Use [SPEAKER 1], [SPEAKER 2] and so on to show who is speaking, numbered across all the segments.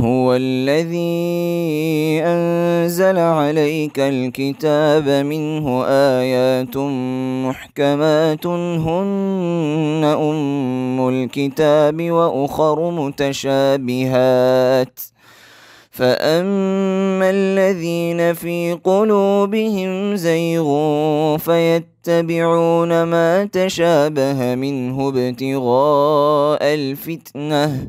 [SPEAKER 1] هو الذي أنزل عليك الكتاب منه آيات محكمات هن أم الكتاب وأخر متشابهات فأما الذين في قلوبهم زيغ فيتبعون ما تشابه منه ابتغاء الفتنه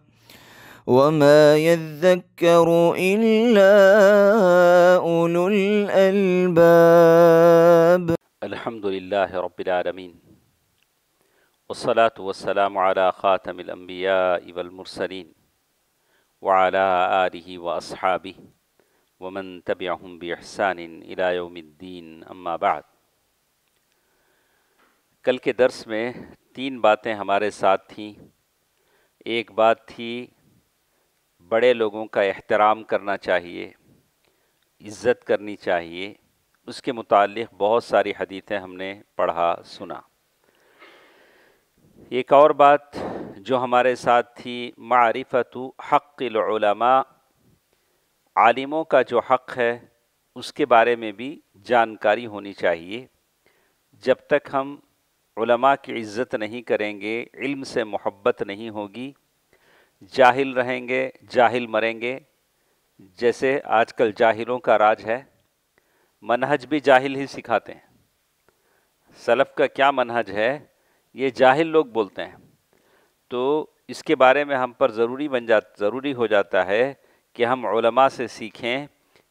[SPEAKER 1] وما يذكر إلا أولو الألباب
[SPEAKER 2] الحمد لله رب العالمين والصلاة والسلام على خاتم الأنبياء والمرسلين وعلى آله وأصحابه ومن تبعهم بإحسان إلى يوم الدين أما بعد کل کے درس میں تین باتیں ہمارے ساتھ تھیں ایک بات تھی بڑے لوگوں کا احترام کرنا چاہیے عزت کرنی چاہیے اس کے متعلق بہت ساری حدیثیں ہم نے پڑھا سنا ایک اور بات جو ہمارے ساتھ تھی معرفت حق العلماء عالموں کا جو حق ہے اس کے بارے میں بھی جانکاری ہونی چاہیے جب تک ہم علماء کی عزت نہیں کریں گے علم سے محبت نہیں ہوگی جاہل رہیں گے جاہل مریں گے جیسے آج کل جاہلوں کا راج ہے منہج بھی جاہل ہی سکھاتے ہیں سلف کا کیا منحج ہے یہ جاہل لوگ بولتے ہیں تو اس کے بارے میں ہم پر ضروری بن جاتا ضروری ہو جاتا ہے کہ ہم علماء سے سیکھیں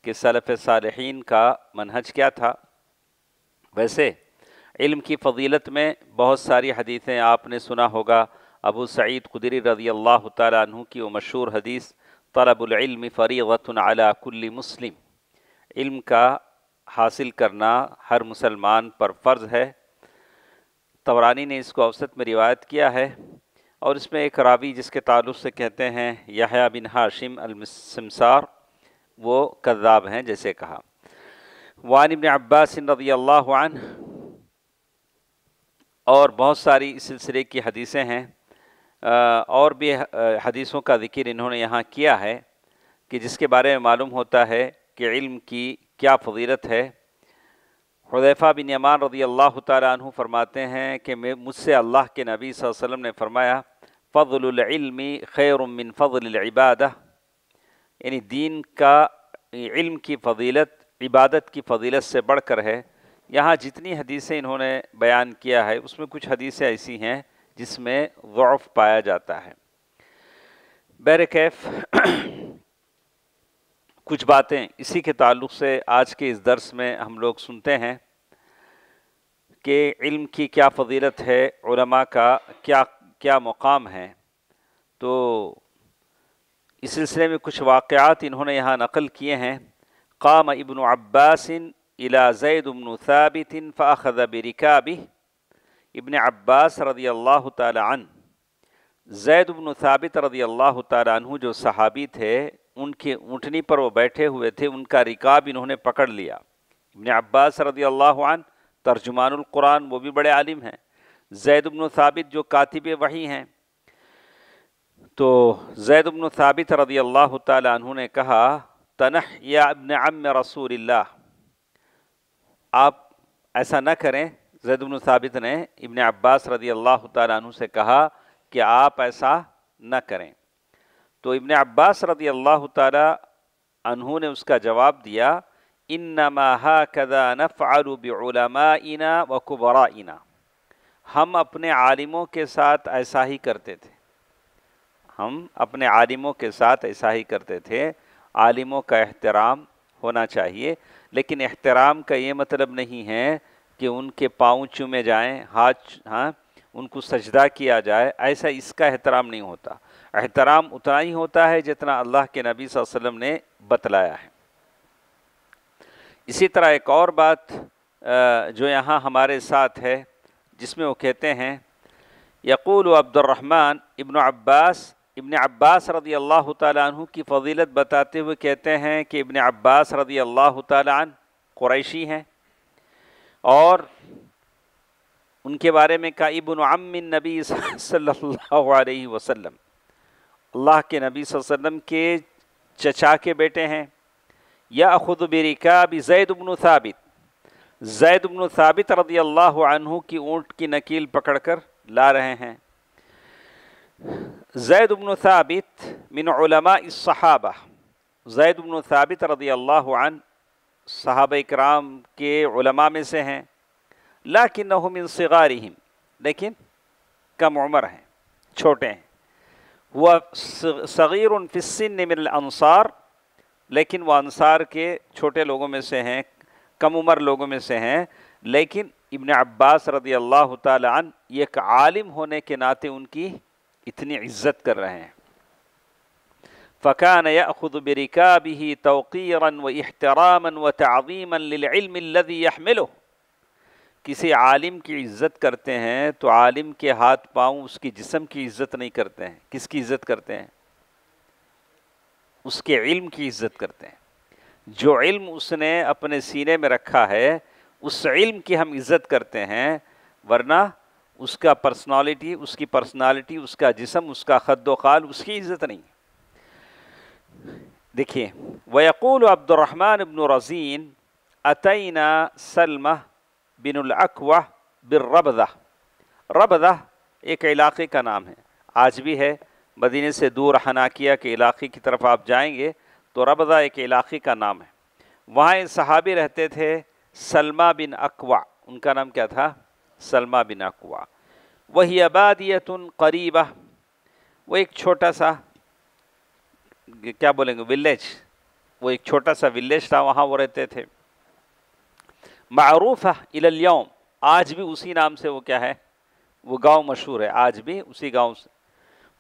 [SPEAKER 2] کہ سلف صالحین کا منہج کیا تھا ویسے علم کی فضیلت میں بہت ساری حدیثیں آپ نے سنا ہوگا ابو سعید قدری رضی اللہ تعالیٰ عنہ کی وہ مشہور حدیث طلب العلم فریغت علی کل مسلم علم کا حاصل کرنا ہر مسلمان پر فرض ہے تورانی نے اس کو اوسط میں روایت کیا ہے اور اس میں ایک رابی جس کے تعلق سے کہتے ہیں یحیٰ بن ہاشم المسمسار وہ کذاب ہیں جیسے کہا ابن عباس رضی اللہ عنہ اور بہت ساری سلسلے کی حدیثیں ہیں اور بھی حدیثوں کا ذکر انہوں نے یہاں کیا ہے کہ جس کے بارے میں معلوم ہوتا ہے کہ علم کی کیا فضیلت ہے حضیفہ بن یمان رضی اللہ تعالیٰ عنہ فرماتے ہیں کہ مجھ سے اللہ کے نبی صلی اللہ علیہ وسلم نے فرمایا فضل العلم خیر من فضل العبادہ یعنی دین کا علم کی فضیلت عبادت کی فضیلت سے بڑھ کر ہے یہاں جتنی حدیثیں انہوں نے بیان کیا ہے اس میں کچھ حدیثیں ایسی ہیں جس میں ضعف پایا جاتا ہے برکیف کچھ باتیں اسی کے تعلق سے آج کے اس درس میں ہم لوگ سنتے ہیں کہ علم کی کیا فضیلت ہے علماء کا کیا کیا مقام ہے تو اس سلسلے میں کچھ واقعات انہوں نے یہاں نقل کیے ہیں قام ابن عباس الى زید بن ثابت فاخذ برکابه ابن عباس رضی اللہ تعالی عنہ زید ابن ثابت رضی اللہ تعالی عنہ جو صحابی تھے ان کے اونٹنی پر وہ بیٹھے ہوئے تھے ان کا رکاب انہوں نے پکڑ لیا ابن عباس رضی اللہ عنہ ترجمان القرآن وہ بھی بڑے عالم ہیں زید ابن ثابت جو کاتب وحی ہیں تو زید ابن ثابت رضی اللہ تعالی عنہ نے کہا تنح یا ابن عم رسول اللہ آپ ایسا نہ کریں زید بن ثابت نے ابن عباس رضی اللہ تعالیٰ عنہ سے کہا کہ آپ ایسا نہ کریں تو ابن عباس رضی اللہ تعالیٰ عنہ نے اس کا جواب دیا انما هكذا نفعل بعلمائنا وكبرائنا ہم اپنے عالموں کے ساتھ ایسا ہی کرتے تھے ہم اپنے عالموں کے ساتھ ایسا ہی کرتے تھے عالموں کا احترام ہونا چاہیے لیکن احترام کا یہ مطلب نہیں ہے کہ ان کے پاؤں چومے جائیں ہاتھ ہاں ان کو سجدہ کیا جائے ایسا اس کا احترام نہیں ہوتا احترام اتنا ہی ہوتا ہے جتنا اللہ کے نبی صلی اللہ علیہ وسلم نے بتلایا ہے اسی طرح ایک اور بات جو یہاں ہمارے ساتھ ہے جس میں وہ کہتے ہیں یقول و عبد الرحمٰن ابن عباس ابن عباس رضی اللہ تعالیٰ عنہ کی فضیلت بتاتے ہوئے کہتے ہیں کہ ابن عباس رضی اللہ تعالیٰ عنہ قریشی ہیں اور ان کے بارے میں کا ابن امن نبی صلی اللہ علیہ وسلم اللہ کے نبی صلی اللہ علیہ وسلم کے چچا کے بیٹے ہیں یاخبری کا بھی زید ابن ثابت زید ابن ثابت رضی اللہ عنہ کی اونٹ کی نکیل پکڑ کر لا رہے ہیں زید ابن ثابت من علماء صحابہ زید ابن ثابت رضی اللہ عنہ صحابہ کرام کے علماء میں سے ہیں لا من صغارہم لیکن کم عمر ہیں چھوٹے ہیں وہ صغیر فی السن من الانصار لیکن وہ انصار کے چھوٹے لوگوں میں سے ہیں کم عمر لوگوں میں سے ہیں لیکن ابن عباس رضی اللہ تعالی عنہ ایک عالم ہونے کے ناطے ان کی اتنی عزت کر رہے ہیں فكان يأخذ بركابه توقيرا واحتراما وتعظيما للعلم الذي يحمله کسی عالم کی عزت کرتے ہیں تو عالم کے ہاتھ پاؤں اس کی جسم کی عزت نہیں کرتے ہیں کس کی عزت کرتے ہیں اس کے علم کی عزت کرتے ہیں جو علم اس نے اپنے سینے میں رکھا ہے اس علم کی ہم عزت کرتے ہیں ورنہ اس کا پرسنالٹی اس کی پرسنالٹی اس کا جسم اس کا خد و خال اس کی عزت نہیں دیکھیے عبد عبدالرحمٰن ابن رضین عطینہ سلمہ بن الاقوا برربضہ ربضہ ایک علاقے کا نام ہے آج بھی ہے مدینے سے دور حناکیہ کے علاقے کی طرف آپ جائیں گے تو ربضہ ایک علاقے کا نام ہے وہاں صحابی رہتے تھے سلمہ بن اقوا ان کا نام کیا تھا سلمہ بن اقوا وہی آبادیت قریبہ وہ ایک چھوٹا سا کیا بولیں گے ولیج وہ ایک چھوٹا سا ولیج تھا وہاں وہ رہتے تھے معروف ہے آج بھی اسی نام سے وہ کیا ہے وہ گاؤں مشہور ہے آج بھی اسی گاؤں سے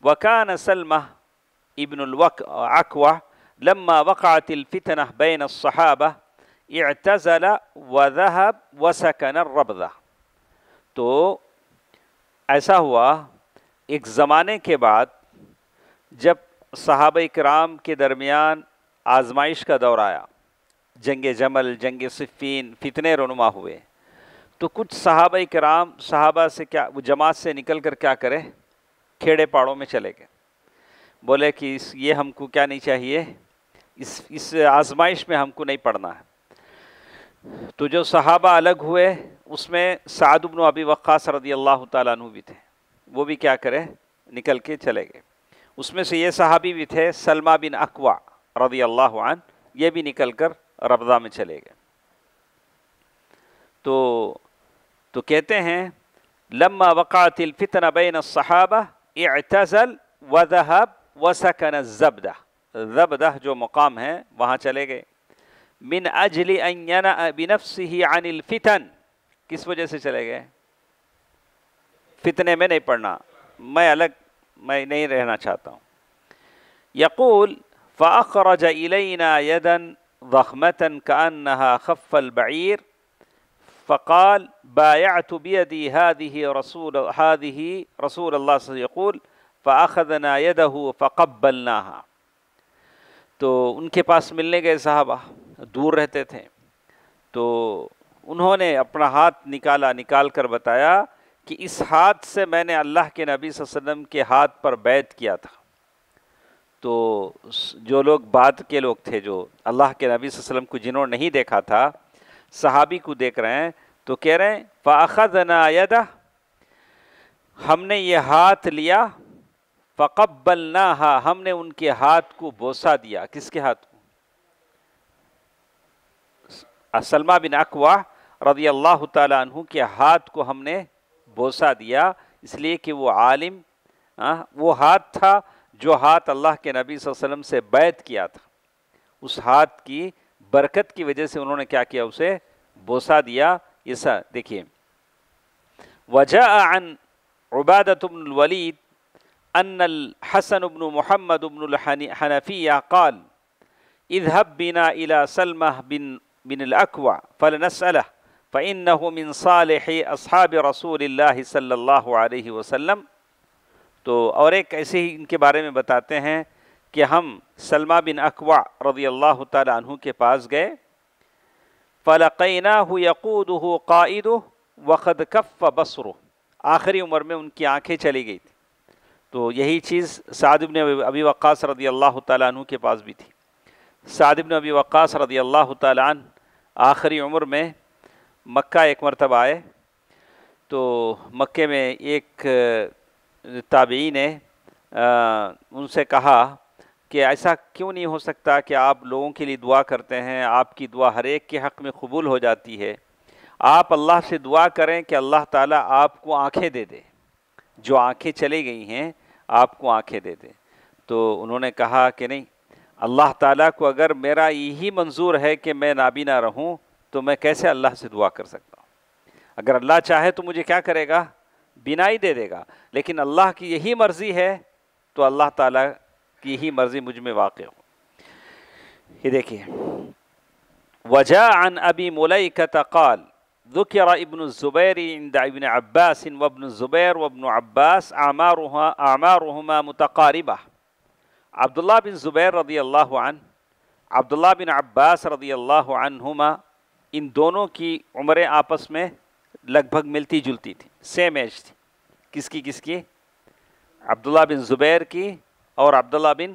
[SPEAKER 2] وکان سلمہ ابن الوق اقوا لما وقعت الفتنہ بین الصحابہ اعتزل وذهب وسکن الربضہ تو ایسا ہوا ایک زمانے کے بعد جب صحابہ کرام کے درمیان آزمائش کا دور آیا جنگ جمل جنگ صفین فتنے رونما ہوئے تو کچھ صحابہ کرام صحابہ سے کیا وہ جماعت سے نکل کر کیا کرے کھیڑے پاڑوں میں چلے گئے بولے کہ اس یہ ہم کو کیا نہیں چاہیے اس اس آزمائش میں ہم کو نہیں پڑھنا ہے تو جو صحابہ الگ ہوئے اس میں سعد بن ابی وقاص رضی اللہ تعالیٰ عنہ بھی تھے وہ بھی کیا کرے نکل کے چلے گئے اس میں سے یہ صحابی بھی تھے سلما بن اقوا رضی اللہ عنہ یہ بھی نکل کر ربضہ میں چلے گئے تو تو کہتے ہیں لمح وقات الصحابہ اعتزل وذهب وسکن الزبدہ زبدہ جو مقام ہے وہاں چلے گئے من اجل ان بنفسه عن الفتن کس وجہ سے چلے گئے فتنے میں نہیں پڑھنا میں الگ मैं नहीं रहना चाहता हूँ यकूल फ़ाखरज इलेना यदन ضخمة كأنها خف البعير فقال بايعت بيدي هذه رسول هذه رسول الله صلى الله عليه وسلم يقول فأخذنا يده فقبلناها तो उनके पास मिलने गए साहबा दूर रहते थे तो उन्होंने अपना हाथ निकाला निकाल कर बताया کہ اس ہاتھ سے میں نے اللہ کے نبی صلی اللہ علیہ وسلم کے ہاتھ پر بیت کیا تھا تو جو لوگ بعد کے لوگ تھے جو اللہ کے نبی صلی اللہ علیہ وسلم کو جنہوں نے نہیں دیکھا تھا صحابی کو دیکھ رہے ہیں تو کہہ رہے ہیں ہم نے یہ ہاتھ لیا فقبل ہم نے ان کے ہاتھ کو بوسا دیا کس کے ہاتھ کو سلمہ بن اقوا رضی اللہ تعالیٰ عنہ کے ہاتھ کو ہم نے بوسہ دیا اس لیے کہ وہ عالم ہاں، وہ ہاتھ تھا جو ہاتھ اللہ کے نبی صلی اللہ علیہ وسلم سے بیعت کیا تھا اس ہاتھ کی برکت کی وجہ سے انہوں نے کیا کیا اسے بوسہ دیا ایسا دیکھیے وجہ عن عبادت بن الولید ان الحسن بن محمد بن الحنفیہ قال اذهب بنا الى سلمہ بن بن الاقوى فلنسأله صَالِحِ أَصْحَابِ رسول اللہ صلی اللہ علیہ وسلم تو اور ایک ایسے ہی ان کے بارے میں بتاتے ہیں کہ ہم سلمہ بن اقوا رضی اللہ تعالیٰ عنہ کے پاس گئے فلقینہ ہو یقود ہو قائد وقد کف بصر آخری عمر میں ان کی آنکھیں چلی گئی تھی تو یہی چیز بن ابی وقاص رضی اللہ تعالیٰ عنہ کے پاس بھی تھی ابی وقاص رضی اللہ تعالیٰ عنہ آخری عمر میں مکہ ایک مرتبہ آئے تو مکے میں ایک تابعی نے ان سے کہا کہ ایسا کیوں نہیں ہو سکتا کہ آپ لوگوں کے لیے دعا کرتے ہیں آپ کی دعا ہر ایک کے حق میں قبول ہو جاتی ہے آپ اللہ سے دعا کریں کہ اللہ تعالیٰ آپ کو آنکھیں دے دے جو آنکھیں چلے گئی ہیں آپ کو آنکھیں دے دے تو انہوں نے کہا کہ نہیں اللہ تعالیٰ کو اگر میرا یہی منظور ہے کہ میں نابینا رہوں تو میں کیسے اللہ سے دعا کر سکتا ہوں اگر اللہ چاہے تو مجھے کیا کرے گا بینائی دے دے گا لیکن اللہ کی یہی مرضی ہے تو اللہ تعالیٰ کی ہی مرضی مجھ میں واقع ہو یہ دیکھیے وجا ان ابی مول کا تقال ابن ابن عباس انبیر ابن رحما عما رحما متقاربا عبد عبداللہ بن زبیر رضی اللہ عنہ عبد بن عباس رضی اللہ عنہما ان دونوں کی عمریں آپس میں لگ بھگ ملتی جلتی تھیں سیم ایج تھی کس کی کس کی عبداللہ بن زبیر کی اور عبداللہ بن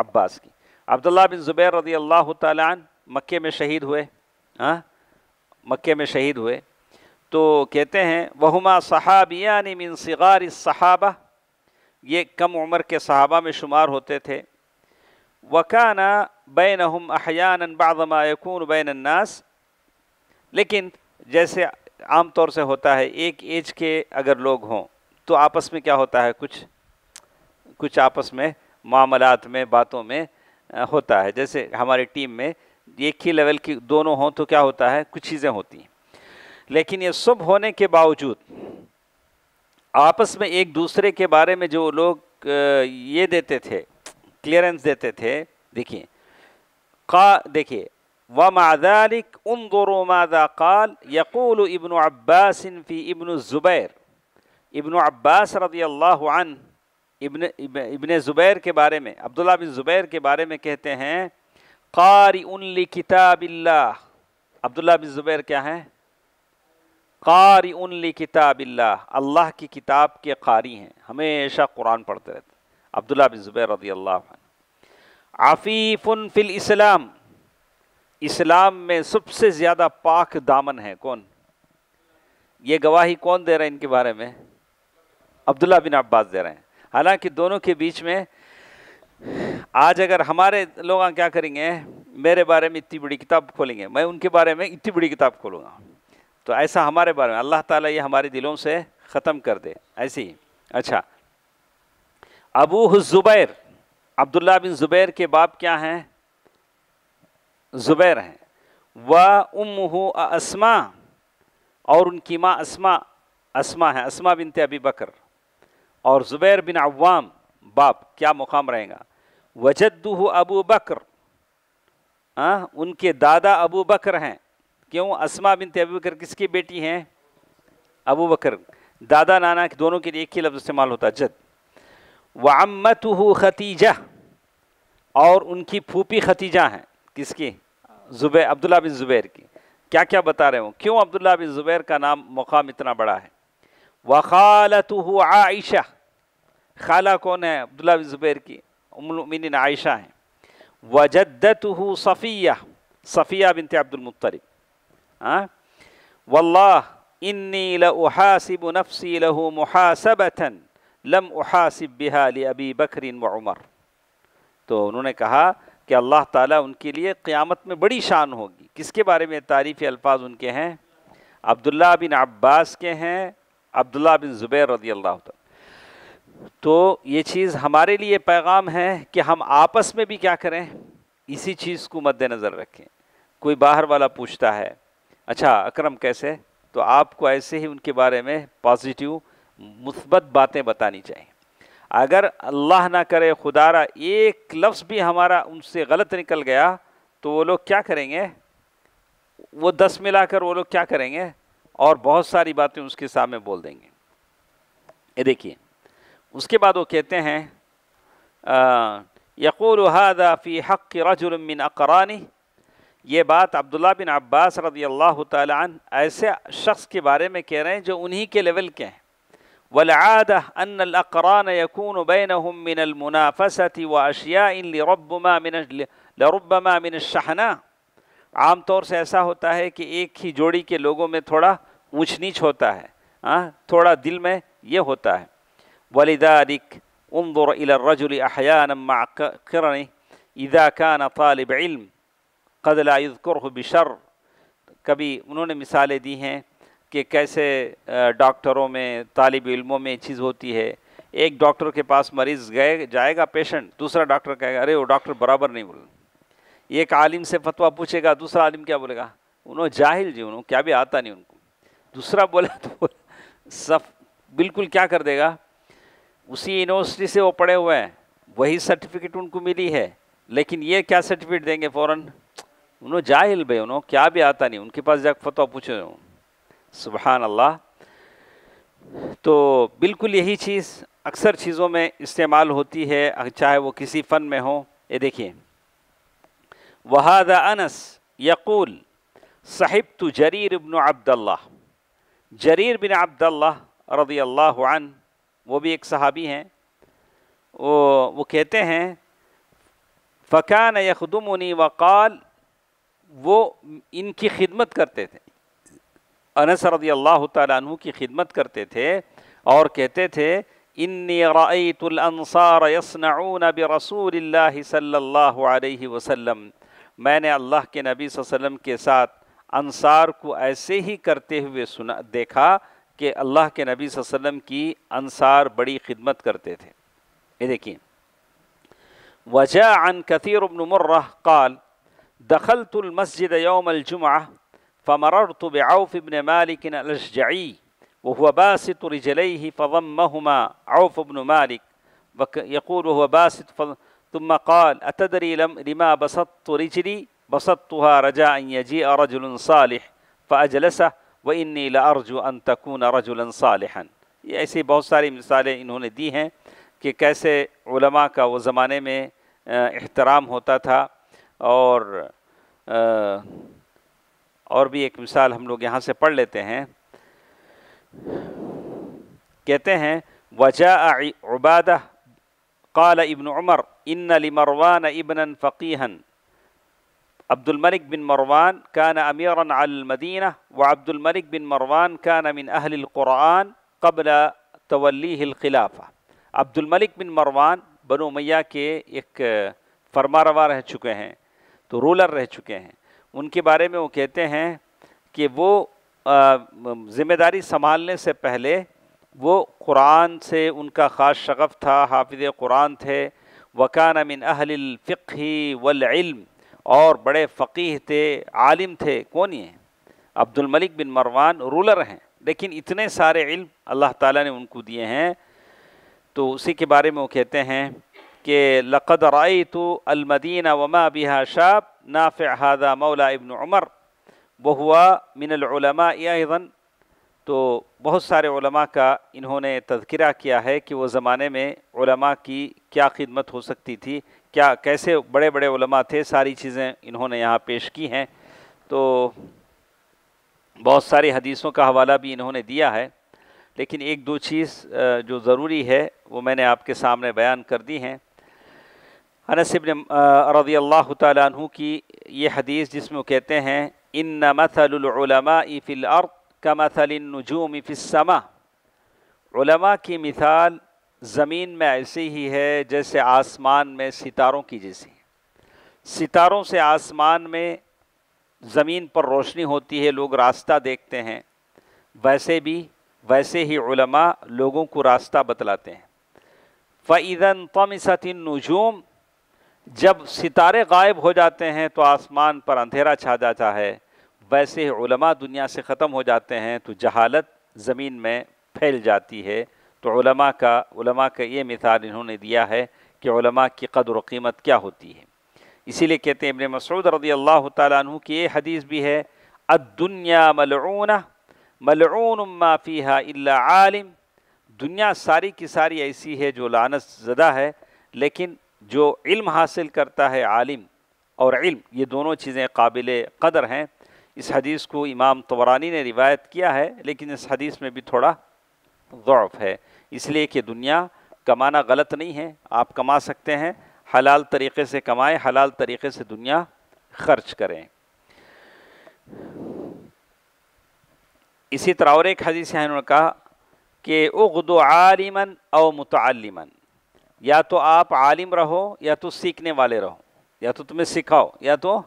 [SPEAKER 2] عباس کی عبداللہ بن زبیر رضی اللہ تعالیٰ مکے میں شہید ہوئے ہاں؟ مکہ میں شہید ہوئے تو کہتے ہیں وہما صحاب من صغار صحابہ یہ کم عمر کے صحابہ میں شمار ہوتے تھے وکانہ احیانا بعض ما یکون بین الناس لیکن جیسے عام طور سے ہوتا ہے ایک ایج کے اگر لوگ ہوں تو آپس میں کیا ہوتا ہے کچھ کچھ آپس میں معاملات میں باتوں میں ہوتا ہے جیسے ہماری ٹیم میں ایک ہی لیول کی دونوں ہوں تو کیا ہوتا ہے کچھ چیزیں ہوتی ہیں لیکن یہ سب ہونے کے باوجود آپس میں ایک دوسرے کے بارے میں جو لوگ یہ دیتے تھے کلیئرنس دیتے تھے دیکھیے کا دیکھیے و قال يقول ابن عباس ابن زبیر ابن عباس رضی اللہ عن ابن ابن زبیر کے بارے میں عبداللہ بن زبیر کے بارے میں کہتے ہیں قاری ان کتاب اللہ عبداللہ بن زبیر کیا ہیں قاری ان کتاب اللہ اللہ کی کتاب کے قاری ہیں ہمیشہ قرآن پڑھتے رہتے عبداللہ بن زبیر رضی اللہ عنہ عفیف فی الاسلام اسلام میں سب سے زیادہ پاک دامن ہے کون یہ گواہی کون دے رہے ہیں ان کے بارے میں عبداللہ بن عباس دے رہے ہیں حالانکہ دونوں کے بیچ میں آج اگر ہمارے لوگ کیا کریں گے میرے بارے میں اتنی بڑی کتاب کھولیں گے میں ان کے بارے میں اتنی بڑی کتاب کھولوں گا تو ایسا ہمارے بارے میں اللہ تعالیٰ یہ ہمارے دلوں سے ختم کر دے ایسی ہی اچھا ابو زبیر عبداللہ بن زبیر کے باپ کیا ہیں زبیر ہیں و ام ہو اور ان کی ماں اسما اسما ہیں اسما بنت ابی بکر اور زبیر بن عوام باپ کیا مقام رہے گا وجد ابو بکر ان کے دادا ابو بکر ہیں کیوں اسما بنت ابو بکر کس کی بیٹی ہیں ابو بکر دادا نانا دونوں کے لیے ایک ہی لفظ استعمال ہوتا جد وہ امت ختیجہ اور ان کی پھوپھی ختیجہ ہیں کس کی زبیر عبداللہ بن زبیر کی کیا کیا بتا رہے ہوں کیوں عبداللہ بن زبیر کا نام مقام اتنا بڑا ہے وَخَالَتُهُ عائشہ خالہ کون ہے عبداللہ بن زبیر کی ام المؤمنین عائشہ ہیں وَجَدَّتُهُ صفیہ صفیہ بنت عبد المطلب ہاں واللہ انی لأحاسب نفسی له محاسبتاً لم احاسب بها لابی بکر و عمر تو انہوں نے کہا کہ اللہ تعالیٰ ان کے لیے قیامت میں بڑی شان ہوگی کس کے بارے میں تعریف الفاظ ان کے ہیں عبداللہ بن عباس کے ہیں عبداللہ بن زبیر رضی اللہ تو یہ چیز ہمارے لیے پیغام ہے کہ ہم آپس میں بھی کیا کریں اسی چیز کو مد نظر رکھیں کوئی باہر والا پوچھتا ہے اچھا اکرم کیسے تو آپ کو ایسے ہی ان کے بارے میں پازیٹیو مثبت باتیں بتانی چاہیے اگر اللہ نہ کرے خدا را ایک لفظ بھی ہمارا ان سے غلط نکل گیا تو وہ لوگ کیا کریں گے وہ دس ملا کر وہ لوگ کیا کریں گے اور بہت ساری باتیں اس کے سامنے بول دیں گے یہ دیکھیے اس کے بعد وہ کہتے ہیں یقول هذا فی حق رجل من اقرانی یہ بات عبداللہ بن عباس رضی اللہ تعالیٰ عنہ ایسے شخص کے بارے میں کہہ رہے ہیں جو انہی کے لیول کے ہیں يكون بينهم من المنافسة وأشياء لربما من لربما من الشحناء عام طور سے ایسا ہوتا ہے کہ ایک ہی جوڑی کے لوگوں میں تھوڑا اونچ نیچ ہوتا ہے تھوڑا دل میں یہ ہوتا ہے ولذلك انظر إلى الرجل أحيانا مع قرنه إذا كان طالب علم قد لا يذكره بشر کبھی انہوں نے مثالیں دی ہیں کہ کیسے ڈاکٹروں میں طالب علموں میں چیز ہوتی ہے ایک ڈاکٹر کے پاس مریض گئے جائے گا پیشنٹ دوسرا ڈاکٹر کہے گا ارے وہ ڈاکٹر برابر نہیں بول ایک عالم سے فتویٰ پوچھے گا دوسرا عالم کیا بولے گا انہوں جاہل جی انہوں کیا بھی آتا نہیں ان کو دوسرا بولا تو صف بالکل کیا کر دے گا اسی یونیورسٹی سے وہ پڑھے ہوئے ہیں وہی سرٹیفکیٹ ان کو ملی ہے لیکن یہ کیا سرٹیفکیٹ دیں گے فوراً انہوں جاہل بھائی انہوں کیا بھی آتا نہیں ان کے پاس جا کے فتویٰ پوچھے ہوں سبحان اللہ تو بالکل یہی چیز اکثر چیزوں میں استعمال ہوتی ہے چاہے وہ کسی فن میں ہوں یہ دیکھیے وہاد انس یقول صاحب تو جریر ابن عبد اللہ جریر بن عبد اللہ عنہ عن وہ بھی ایک صحابی ہیں وہ کہتے ہیں فقان یخدمنی وقال وہ ان کی خدمت کرتے تھے انس رضی اللہ تعالیٰ عنہ کی خدمت کرتے تھے اور کہتے تھے انی الانصار یصنعون برسول اللہ صلی اللہ علیہ وسلم میں نے اللہ کے نبی صلی اللہ علیہ وسلم کے ساتھ انصار کو ایسے ہی کرتے ہوئے سنا دیکھا کہ اللہ کے نبی صلی اللہ علیہ وسلم کی انصار بڑی خدمت کرتے تھے یہ وجاء عن كثير بن نم قال دخلت المسجد يوم الجمعة فمررت بعوف بن مالك الأشجعي وهو باسط رجليه فضمهما عوف بن مالك يقول وهو باسط ثم قال أتدري لما بسطت رجلي بسطتها رجاء يجيء رجل صالح فأجلسه وإني لأرجو أن تكون رجلا صالحا یہ ایسی بہت ساری مثالیں انہوں نے دی ہیں کہ کیسے علماء کا وہ زمانے میں احترام ہوتا تھا اور اور بھی ایک مثال ہم لوگ یہاں سے پڑھ لیتے ہیں کہتے ہیں وجا عبادہ قال ابن عمر ان علی مروان ابن عبد الملک بن مروان كان امیر المدینہ و عبد الملک بن مروان كان من اہل القرآن قبل طلح الخلافہ عبد الملک بن مروان بنو و میاں کے ایک فرما روا رہ چکے ہیں تو رولر رہ چکے ہیں ان کے بارے میں وہ کہتے ہیں کہ وہ ذمہ داری سنبھالنے سے پہلے وہ قرآن سے ان کا خاص شغف تھا حافظ قرآن تھے وکان من اہل الفقی والعلم اور بڑے فقیح تھے عالم تھے کون یہ عبد الملک بن مروان رولر ہیں لیکن اتنے سارے علم اللہ تعالیٰ نے ان کو دیے ہیں تو اسی کے بارے میں وہ کہتے ہیں کہ لقد تو المدینہ وما ابھی حاشا نافع هذا مولا ابن عمر بہوا من العلماء ایضا تو بہت سارے علماء کا انہوں نے تذکرہ کیا ہے کہ وہ زمانے میں علماء کی کیا خدمت ہو سکتی تھی کیا کیسے بڑے بڑے علماء تھے ساری چیزیں انہوں نے یہاں پیش کی ہیں تو بہت سارے حدیثوں کا حوالہ بھی انہوں نے دیا ہے لیکن ایک دو چیز جو ضروری ہے وہ میں نے آپ کے سامنے بیان کر دی ہیں انس ابن رضی اللہ تعالیٰ عنہ کی یہ حدیث جس میں وہ کہتے ہیں ان مثل فی الارض کا مثل النجوم فی السماء علماء کی مثال زمین میں ایسی ہی ہے جیسے آسمان میں ستاروں کی جیسی ستاروں سے آسمان میں زمین پر روشنی ہوتی ہے لوگ راستہ دیکھتے ہیں ویسے بھی ویسے ہی علماء لوگوں کو راستہ بتلاتے ہیں فعید القم سطنجوم جب ستارے غائب ہو جاتے ہیں تو آسمان پر اندھیرا چھا جاتا ہے ویسے ہی علماء دنیا سے ختم ہو جاتے ہیں تو جہالت زمین میں پھیل جاتی ہے تو علماء کا علماء کا یہ مثال انہوں نے دیا ہے کہ علماء کی قدر و قیمت کیا ہوتی ہے اسی لیے کہتے ہیں ابن مسعود رضی اللہ تعالیٰ عنہ کی یہ حدیث بھی ہے اد دنیا ملعون ملعون فیہا الا عالم دنیا ساری کی ساری ایسی ہے جو لعنت زدہ ہے لیکن جو علم حاصل کرتا ہے عالم اور علم یہ دونوں چیزیں قابل قدر ہیں اس حدیث کو امام طورانی نے روایت کیا ہے لیکن اس حدیث میں بھی تھوڑا ضعف ہے اس لیے کہ دنیا کمانا غلط نہیں ہے آپ کما سکتے ہیں حلال طریقے سے کمائیں حلال طریقے سے دنیا خرچ کریں اسی طرح اور ایک حدیث ہے انہوں نے کہا کہ اغدو عالماً او متعلوماً یا تو آپ عالم رہو یا تو سیکھنے والے رہو یا تو تمہیں سکھاؤ یا تو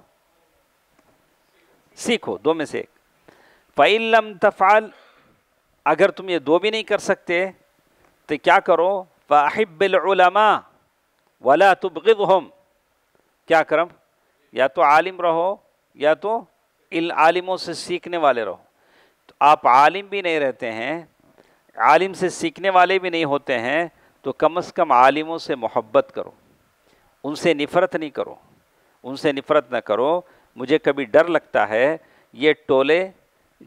[SPEAKER 2] سیکھو دو میں سے ایک تفعل اگر تم یہ دو بھی نہیں کر سکتے تو کیا کرو واہبل ولا تو ہوم کیا کرم یا تو عالم رہو یا تو عالموں سے سیکھنے والے رہو آپ عالم بھی نہیں رہتے ہیں عالم سے سیکھنے والے بھی نہیں ہوتے ہیں تو کم از کم عالموں سے محبت کرو ان سے نفرت نہیں کرو ان سے نفرت نہ کرو مجھے کبھی ڈر لگتا ہے یہ ٹولے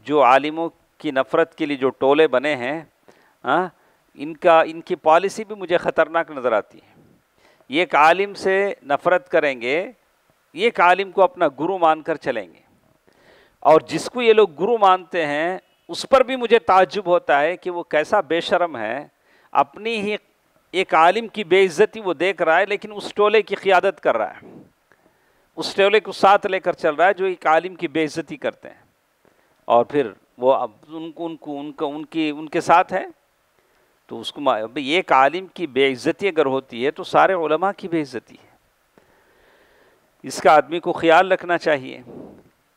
[SPEAKER 2] جو عالموں کی نفرت کے لیے جو ٹولے بنے ہیں ہاں، ان کا ان کی پالیسی بھی مجھے خطرناک نظر آتی ہے یہ ایک عالم سے نفرت کریں گے یہ ایک عالم کو اپنا گرو مان کر چلیں گے اور جس کو یہ لوگ گرو مانتے ہیں اس پر بھی مجھے تعجب ہوتا ہے کہ وہ کیسا بے شرم ہے اپنی ہی ایک عالم کی بے عزتی وہ دیکھ رہا ہے لیکن اس ٹولے کی قیادت کر رہا ہے اس ٹولے کو ساتھ لے کر چل رہا ہے جو ایک عالم کی بے عزتی کرتے ہیں اور پھر وہ اب ان کو ان کو ان ان کی ان کے ساتھ ہے تو اس کو ایک عالم کی بے عزتی اگر ہوتی ہے تو سارے علماء کی بے عزتی ہے اس کا آدمی کو خیال رکھنا چاہیے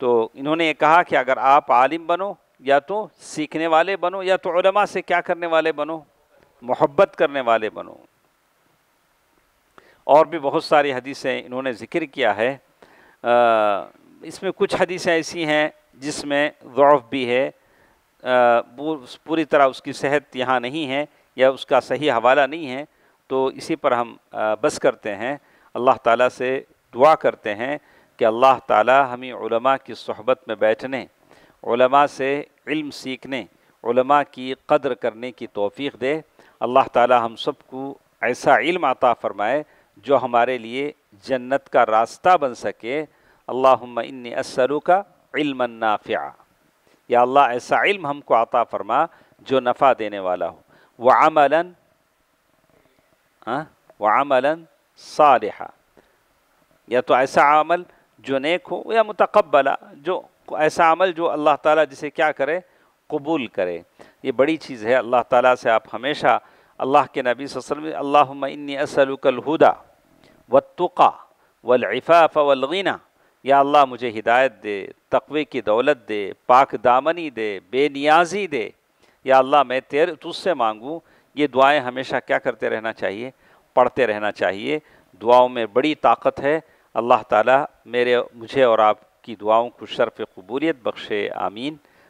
[SPEAKER 2] تو انہوں نے یہ کہا کہ اگر آپ عالم بنو یا تو سیکھنے والے بنو یا تو علماء سے کیا کرنے والے بنو محبت کرنے والے بنو اور بھی بہت ساری حدیثیں انہوں نے ذکر کیا ہے اس میں کچھ حدیثیں ایسی ہیں جس میں ضعف بھی ہے پوری طرح اس کی صحت یہاں نہیں ہے یا اس کا صحیح حوالہ نہیں ہے تو اسی پر ہم بس کرتے ہیں اللہ تعالیٰ سے دعا کرتے ہیں کہ اللہ تعالیٰ ہمیں علماء کی صحبت میں بیٹھنے علماء سے علم سیکھنے علماء کی قدر کرنے کی توفیق دے اللہ تعالی ہم سب کو ایسا علم عطا فرمائے جو ہمارے لیے جنت کا راستہ بن سکے اللہم انی اثرو کا علم نافع یا اللہ ایسا علم ہم کو عطا فرما جو نفع دینے والا ہو وعملا وعملا صالحا یا تو ایسا عمل جو نیک ہو یا متقبلہ جو ایسا عمل جو اللہ تعالیٰ جسے کیا کرے قبول کرے یہ بڑی چیز ہے اللہ تعالیٰ سے آپ ہمیشہ اللہ کے نبی صلی اللہ علیہ وسلم اللہم انی اسلک الہدا والتقا والعفاف والغینا یا اللہ مجھے ہدایت دے تقوی کی دولت دے پاک دامنی دے بے نیازی دے یا اللہ میں تیر تجھ سے مانگوں یہ دعائیں ہمیشہ کیا کرتے رہنا چاہیے پڑھتے رہنا چاہیے دعاؤں میں بڑی طاقت ہے اللہ تعالیٰ میرے مجھے اور آپ کی دعاؤں کو شرف قبولیت بخشے آمین